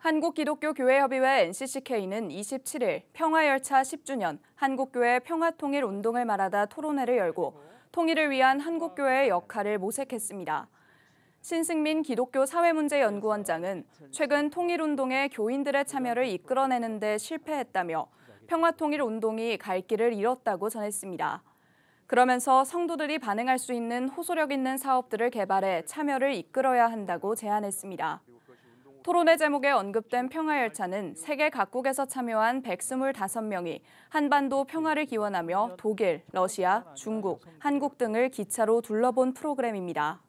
한국기독교교회협의회 NCCK는 27일 평화열차 10주년 한국교회 평화통일운동을 말하다 토론회를 열고 통일을 위한 한국교회의 역할을 모색했습니다. 신승민 기독교 사회문제연구원장은 최근 통일운동에 교인들의 참여를 이끌어내는 데 실패했다며 평화통일운동이 갈 길을 잃었다고 전했습니다. 그러면서 성도들이 반응할 수 있는 호소력 있는 사업들을 개발해 참여를 이끌어야 한다고 제안했습니다. 토론회 제목에 언급된 평화열차는 세계 각국에서 참여한 125명이 한반도 평화를 기원하며 독일, 러시아, 중국, 한국 등을 기차로 둘러본 프로그램입니다.